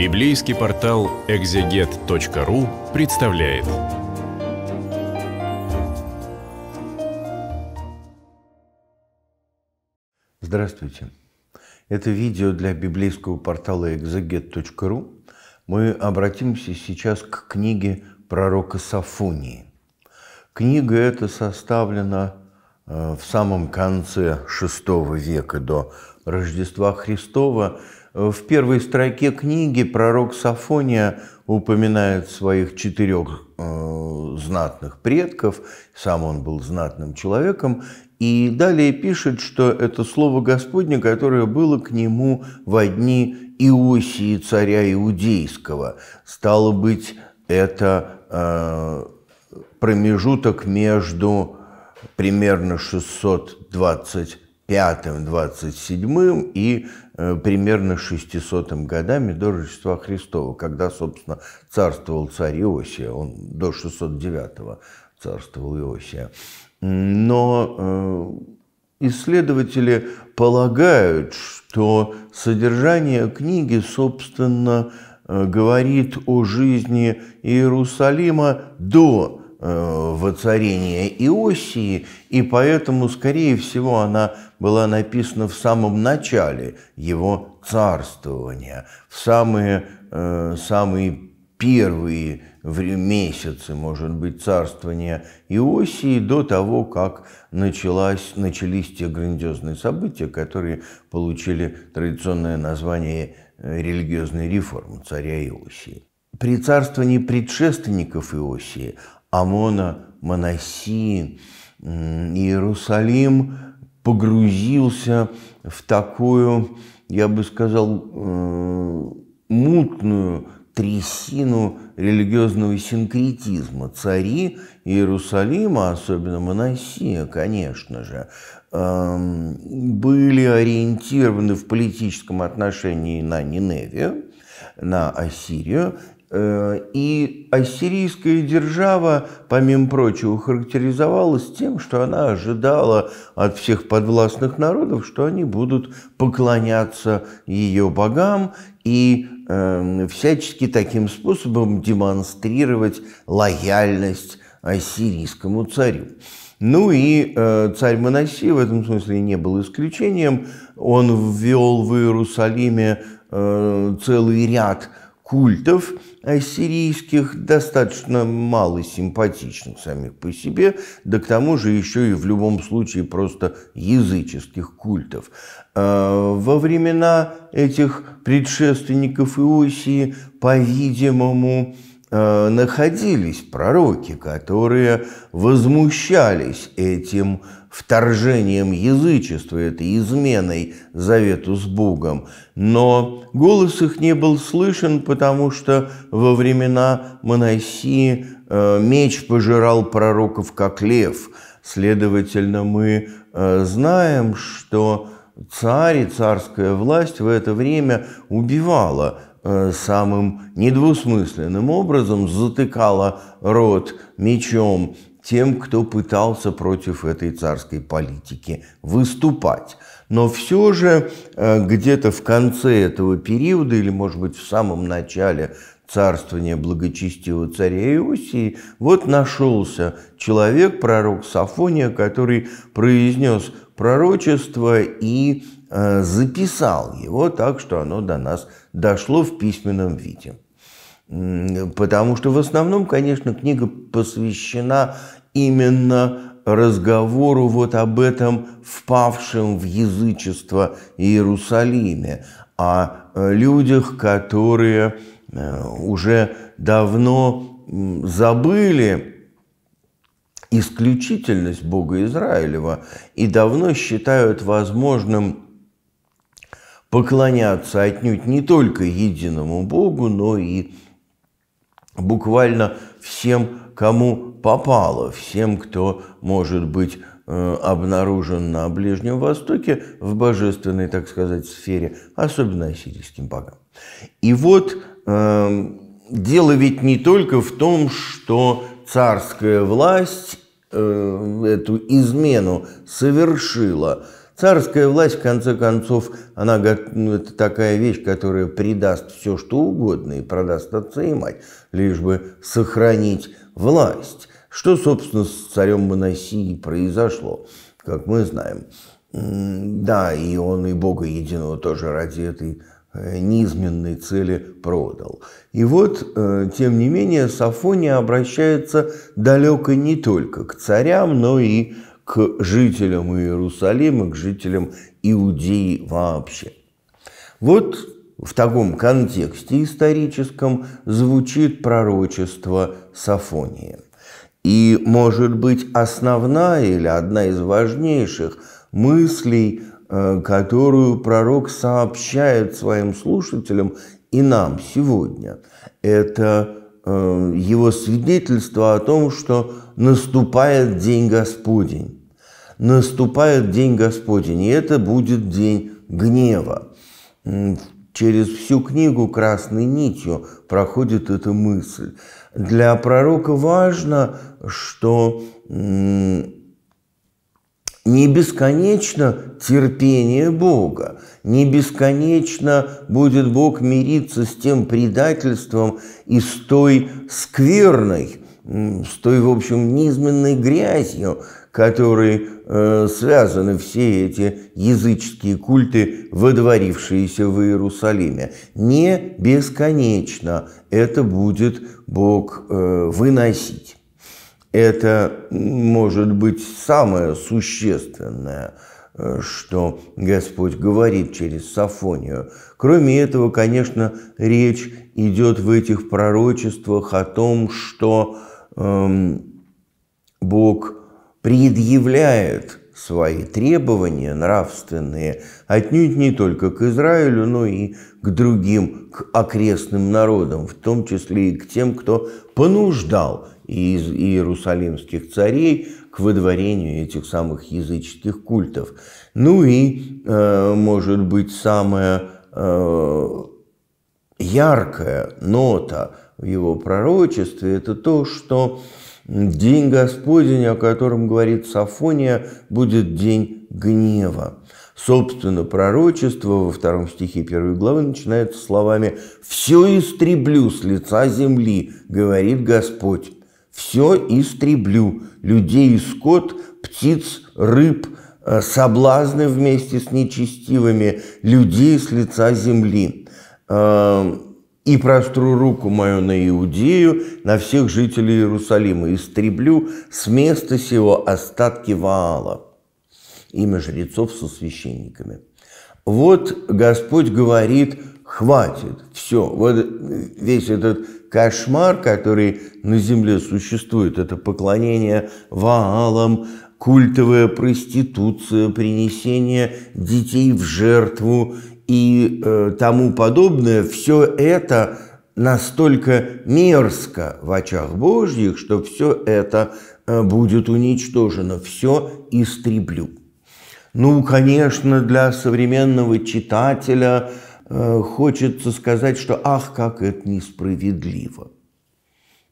Библейский портал экзегет.ру представляет. Здравствуйте. Это видео для библейского портала экзегет.ру. Мы обратимся сейчас к книге пророка Сафонии. Книга эта составлена э, в самом конце VI века до Рождества Христова – в первой строке книги пророк Сафония упоминает своих четырех э, знатных предков, сам он был знатным человеком, и далее пишет, что это слово Господне, которое было к нему во дни Иосии, царя Иудейского. Стало быть, это э, промежуток между примерно 625-27 и Э, примерно 600 годами до Рождества Христова, когда, собственно, царствовал царь Иосия, он до 609 царствовал Иосия. Но э, исследователи полагают, что содержание книги, собственно, э, говорит о жизни Иерусалима до Э, воцарения Иосии, и поэтому, скорее всего, она была написана в самом начале его царствования, в самые, э, самые первые месяцы, может быть, царствования Иосии до того, как началась, начались те грандиозные события, которые получили традиционное название э, религиозной реформы царя Иосии. При царствовании предшественников Иосии Амона Моносин. Иерусалим погрузился в такую, я бы сказал, э, мутную трясину религиозного синкретизма. Цари Иерусалима, особенно Моносия, конечно же, эм, были ориентированы в политическом отношении на Ниневию, на Ассирию Э, и ассирийская держава, помимо прочего, характеризовалась тем, что она ожидала от всех подвластных народов, что они будут поклоняться ее богам и э, всячески таким способом демонстрировать лояльность ассирийскому царю. Ну и э, царь Моносий в этом смысле не был исключением. Он ввел в Иерусалиме э, целый ряд культов ассирийских, достаточно мало симпатичных самих по себе, да к тому же еще и в любом случае просто языческих культов. А, во времена этих предшественников Иосии, по-видимому, Э, находились пророки, которые возмущались этим вторжением язычества, этой изменой завету с Богом. Но голос их не был слышен, потому что во времена Моносии э, меч пожирал пророков как лев. Следовательно, мы э, знаем, что царь и царская власть в это время убивала Э, самым недвусмысленным образом затыкала рот мечом тем, кто пытался против этой царской политики выступать. Но все же э, где-то в конце этого периода, или, может быть, в самом начале царствования благочестивого царя Иосии, вот нашелся человек, пророк Сафония, который произнес пророчество и Э, записал его так, что оно до нас дошло в письменном виде. Потому что в основном, конечно, книга посвящена именно разговору вот об этом впавшем в язычество Иерусалиме, о э, людях, которые э, уже давно забыли исключительность Бога Израилева и давно считают возможным поклоняться отнюдь не только единому Богу, но и буквально всем, кому попало, всем, кто может быть э, обнаружен на Ближнем Востоке в божественной, так сказать, сфере, особенно ассирийским богам. И вот эм, дело ведь не только в том, что царская власть э, эту измену совершила – Царская власть, в конце концов, она ну, это такая вещь, которая придаст все, что угодно, и продаст отца и мать, лишь бы сохранить власть. Что, собственно, с царем Моносии произошло, как мы знаем. Да, и он и Бога Единого тоже ради этой э, низменной цели продал. И вот, э, тем не менее, Сафония обращается далеко не только к царям, но и к к жителям Иерусалима, к жителям Иудеи вообще. Вот в таком контексте историческом звучит пророчество Сафония. И, может быть, основная или одна из важнейших мыслей, э, которую пророк сообщает своим слушателям и нам сегодня, это э, его свидетельство о том, что наступает День Господень наступает день Господень, и это будет день гнева. Через всю книгу красной нитью проходит эта мысль. Для пророка важно, что не бесконечно терпение Бога, не бесконечно будет Бог мириться с тем предательством и с той скверной, с той, в общем, низменной грязью, которой э, связаны все эти языческие культы, водворившиеся в Иерусалиме. Не бесконечно это будет Бог э, выносить. Это может быть самое существенное э, что Господь говорит через Сафонию. Кроме этого, конечно, речь идет в этих пророчествах о том, что эм, Бог предъявляет свои требования нравственные отнюдь не только к Израилю, но и к другим, к окрестным народам, в том числе и к тем, кто понуждал из иерусалимских царей к выдворению этих самых языческих культов. Ну и, э, может быть, самая э, яркая нота в его пророчестве – это то, что День Господень, о котором говорит Сафония, будет день гнева. Собственно, пророчество во втором стихе первой главы начинается словами «Все истреблю с лица земли, говорит Господь, все истреблю, людей и скот, птиц, рыб, э, соблазны вместе с нечестивыми, людей с лица земли». Эм, и простру руку мою на Иудею, на всех жителей Иерусалима, истреблю с места сего остатки Ваала». Имя жрецов со священниками. Вот Господь говорит, хватит, все, вот весь этот кошмар, который на земле существует, это поклонение Ваалам, культовая проституция, принесение детей в жертву и э, тому подобное, все это настолько мерзко в очах Божьих, что все это э, будет уничтожено, все истреблю. Ну, конечно, для современного читателя э, хочется сказать, что ах, как это несправедливо.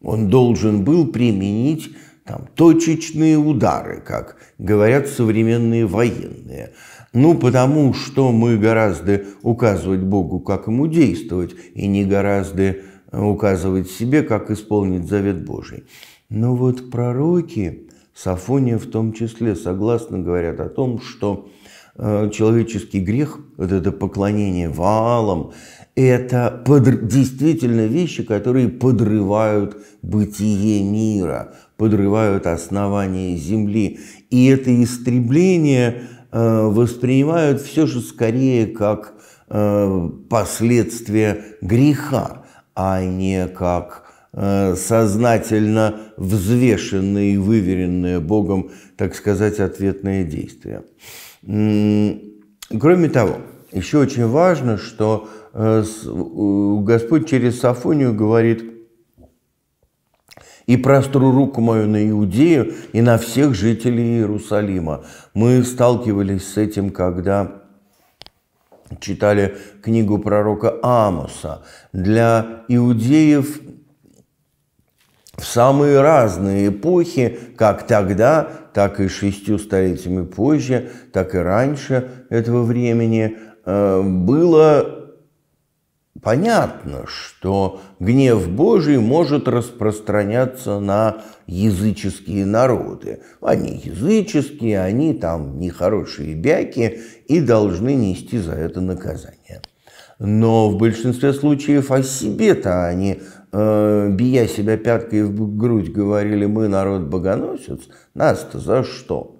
Он должен был применить там, точечные удары, как говорят современные военные. Ну, потому что мы гораздо указывать Богу, как ему действовать, и не гораздо э, указывать себе, как исполнить завет Божий. Но вот пророки, Сафония в том числе, согласно говорят о том, что э, человеческий грех, вот это поклонение валам, это под... действительно вещи, которые подрывают бытие мира, подрывают основание земли. И это истребление Э, воспринимают все же скорее как э, последствия греха, а не как э, сознательно взвешенные и выверенные Богом, так сказать, ответные действия. Кроме того, еще очень важно, что Господь через Сафонию говорит – и простру руку мою на Иудею и на всех жителей Иерусалима. Мы сталкивались с этим, когда читали книгу пророка Амоса. Для иудеев в самые разные эпохи, как тогда, так и шестью столетиями позже, так и раньше этого времени, э, было Понятно, что гнев Божий может распространяться на языческие народы. Они языческие, они там нехорошие бяки и должны нести за это наказание. Но в большинстве случаев о себе-то они, э, бия себя пяткой в грудь, говорили «мы народ богоносец», нас-то за что?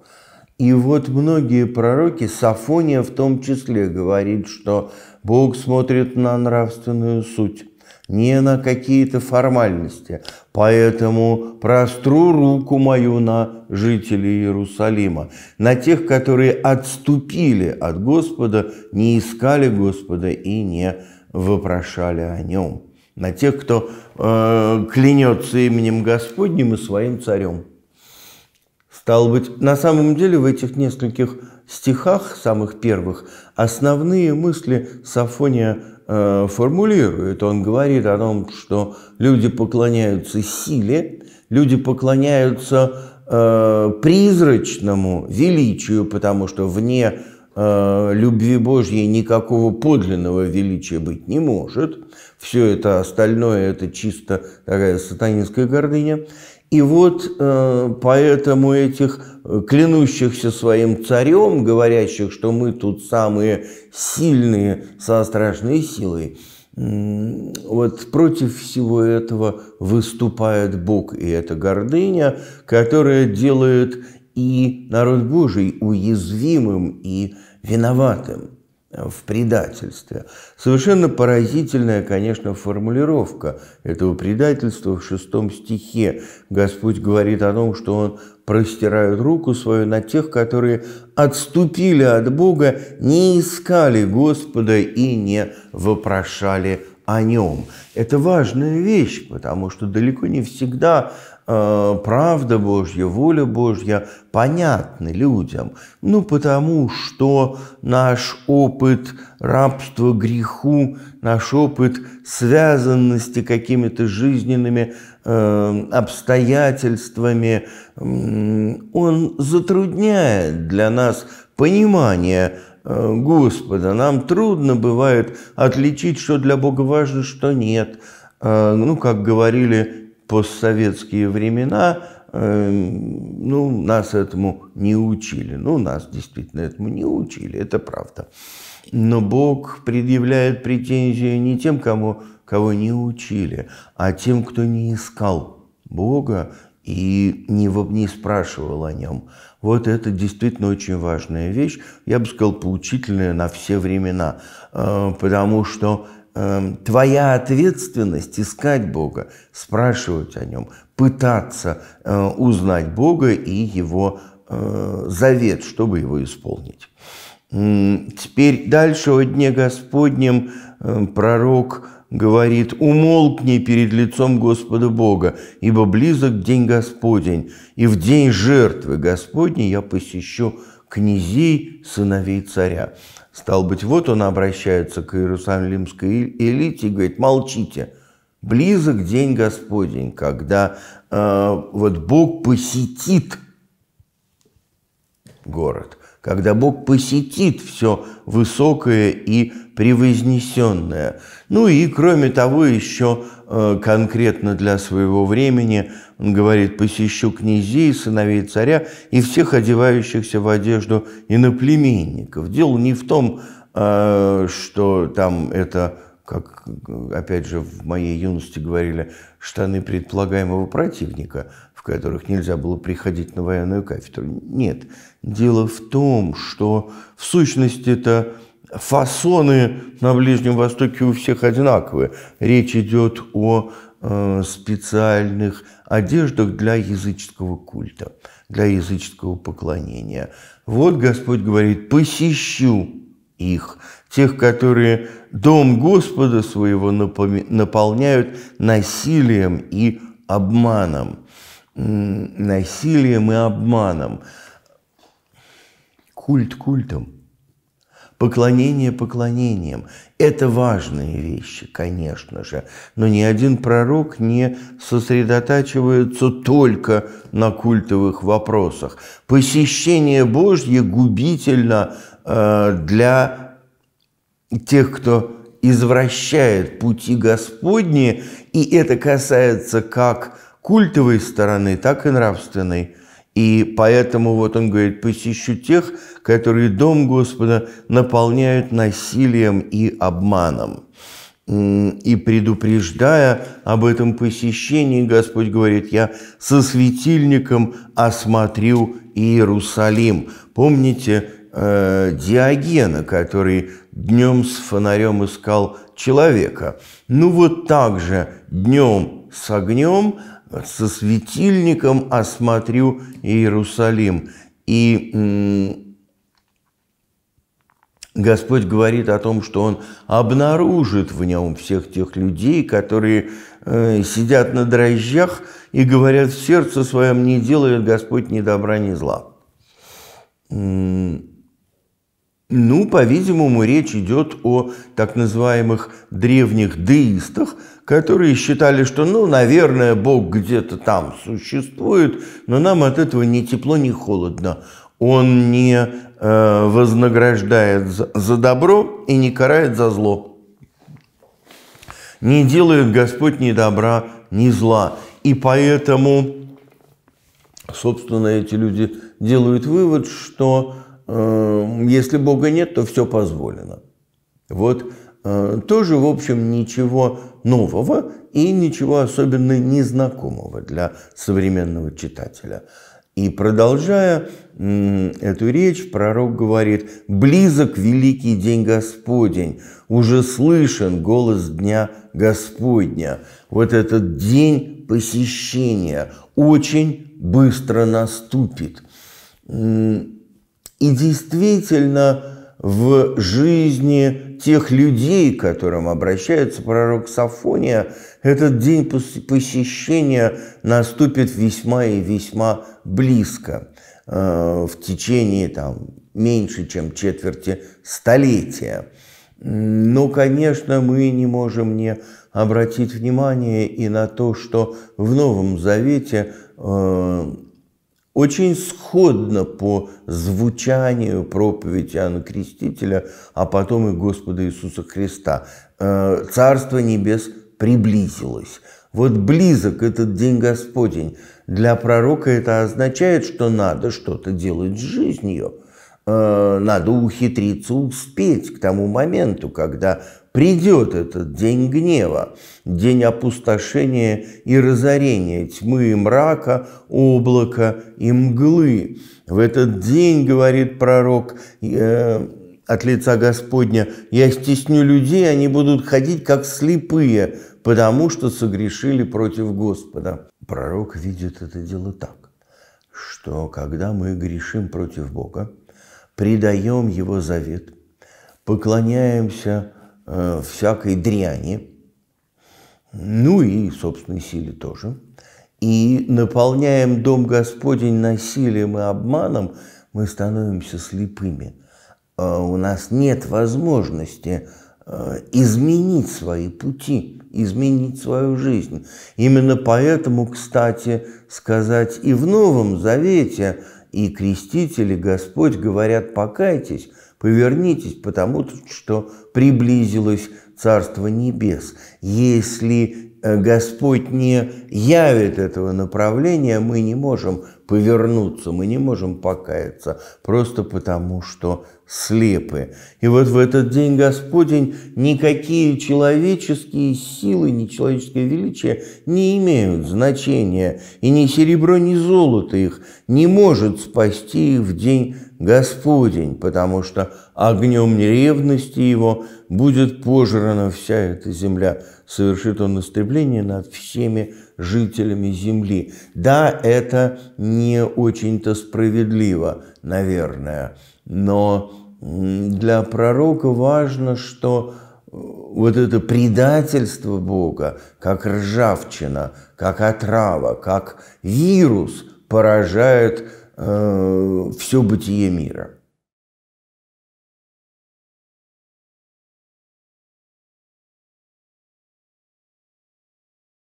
И вот многие пророки, Сафония в том числе, говорит, что Бог смотрит на нравственную суть, не на какие-то формальности. Поэтому простру руку мою на жителей Иерусалима, на тех, которые отступили от Господа, не искали Господа и не вопрошали о нем, на тех, кто э, клянется именем Господним и своим царем. Стало быть, на самом деле в этих нескольких стихах самых первых основные мысли Сафония э, формулирует. Он говорит о том, что люди поклоняются силе, люди поклоняются э, призрачному величию, потому что вне э, любви Божьей никакого подлинного величия быть не может. Все это остальное – это чисто такая сатанинская гордыня. И вот э, поэтому этих э, клянущихся своим царем, говорящих, что мы тут самые сильные со страшной силой, вот против всего этого выступает Бог, и это гордыня, которая делает и народ Божий уязвимым и виноватым в предательстве. Совершенно поразительная, конечно, формулировка этого предательства в шестом стихе. Господь говорит о том, что Он простирает руку свою на тех, которые отступили от Бога, не искали Господа и не вопрошали о нем. Это важная вещь, потому что далеко не всегда Э, правда Божья, воля Божья понятны людям. Ну, потому что наш опыт рабства греху, наш опыт связанности какими-то жизненными э, обстоятельствами, он затрудняет для нас понимание э, Господа. Нам трудно бывает отличить, что для Бога важно, что нет. Ну, как говорили постсоветские времена эм, ну, нас этому не учили. Ну, нас действительно этому не учили, это правда. Но Бог предъявляет претензии не тем, кому, кого не учили, а тем, кто не искал Бога и не, не спрашивал о нем. Вот это действительно очень важная вещь, я бы сказал, поучительная на все времена, э, потому что Эм, твоя ответственность искать Бога, спрашивать о нем, пытаться э, узнать Бога и его э, завет, чтобы его исполнить. Теперь дальше о дне Господнем э, пророк говорит, «Умолкни перед лицом Господа Бога, ибо близок день Господень, и в день жертвы Господней я посещу князей, сыновей царя». Стал быть, вот он обращается к иерусалимской элите и говорит, молчите, близок день Господень, когда э, вот Бог посетит город, когда Бог посетит все высокое и превознесенное. Ну и, кроме того, еще э, конкретно для своего времени, он говорит, «Посещу князей, сыновей царя и всех одевающихся в одежду иноплеменников». Дело не в том, э, что там это как, э, опять же, в моей юности говорили, штаны предполагаемого противника – которых нельзя было приходить на военную кафедру. Нет. Дело в том, что в сущности это фасоны на Ближнем Востоке у всех одинаковые. Речь идет о э, специальных одеждах для языческого культа, для языческого поклонения. Вот Господь говорит, посещу их, тех, которые дом Господа своего наполняют насилием и обманом насилием и обманом. Культ культом, поклонение поклонением – это важные вещи, конечно же, но ни один пророк не сосредотачивается только на культовых вопросах. Посещение Божье губительно э, для тех, кто извращает пути Господни, и это касается как культовой стороны, так и нравственной. И поэтому вот он говорит, посещу тех, которые дом Господа наполняют насилием и обманом. И предупреждая об этом посещении, Господь говорит, я со светильником осмотрю Иерусалим. Помните э, Диогена, который днем с фонарем искал человека? Ну вот так же днем с огнем – со светильником осмотрю Иерусалим. И Господь говорит о том, что Он обнаружит в нем всех тех людей, которые э, сидят на дрожжах и говорят в сердце своем, не делает Господь ни добра, ни зла. Ну, по-видимому, речь идет о так называемых древних деистах, которые считали, что, ну, наверное, Бог где-то там существует, но нам от этого ни тепло, ни холодно. Он не э, вознаграждает за, за добро и не карает за зло. Не делает Господь ни добра, ни зла. И поэтому, собственно, эти люди делают вывод, что Эм, если Бога нет, то все позволено. Вот э, тоже, в общем, ничего нового и ничего особенно незнакомого для современного читателя. И продолжая эту речь, пророк говорит, «Близок великий день Господень, уже слышен голос дня Господня». Вот этот день посещения очень быстро наступит. И действительно, в жизни тех людей, к которым обращается пророк Сафония, этот день посещения наступит весьма и весьма близко э, в течение там, меньше, чем четверти столетия. Но, конечно, мы не можем не обратить внимание и на то, что в Новом Завете э, очень сходно по звучанию проповеди Иоанна Крестителя, а потом и Господа Иисуса Христа. Э, Царство небес приблизилось. Вот близок этот день Господень. Для пророка это означает, что надо что-то делать с жизнью. Э, надо ухитриться успеть к тому моменту, когда Придет этот день гнева, день опустошения и разорения, тьмы и мрака, облака и мглы. В этот день, говорит пророк, э, от лица Господня, я стесню людей, они будут ходить как слепые, потому что согрешили против Господа. Пророк видит это дело так, что когда мы грешим против Бога, предаем Его завет, поклоняемся Э, всякой дряни, ну и собственной силе тоже, и наполняем Дом Господень насилием и обманом, мы становимся слепыми. Э, у нас нет возможности э, изменить свои пути, изменить свою жизнь. Именно поэтому, кстати, сказать и в Новом Завете, и крестители, Господь говорят, покайтесь – Повернитесь, потому что приблизилось Царство Небес. Если э, Господь не явит этого направления, мы не можем повернуться, мы не можем покаяться, просто потому что слепы. И вот в этот день Господень никакие человеческие силы, ни человеческое величие не имеют значения, и ни серебро, ни золото их не может спасти их в день Господень, потому что огнем ревности его будет пожрана вся эта земля. Совершит он истребление над всеми жителями земли. Да, это не очень-то справедливо, наверное, но для пророка важно, что э, вот это предательство Бога, как ржавчина, как отрава, как вирус поражает Э, все бытие мира.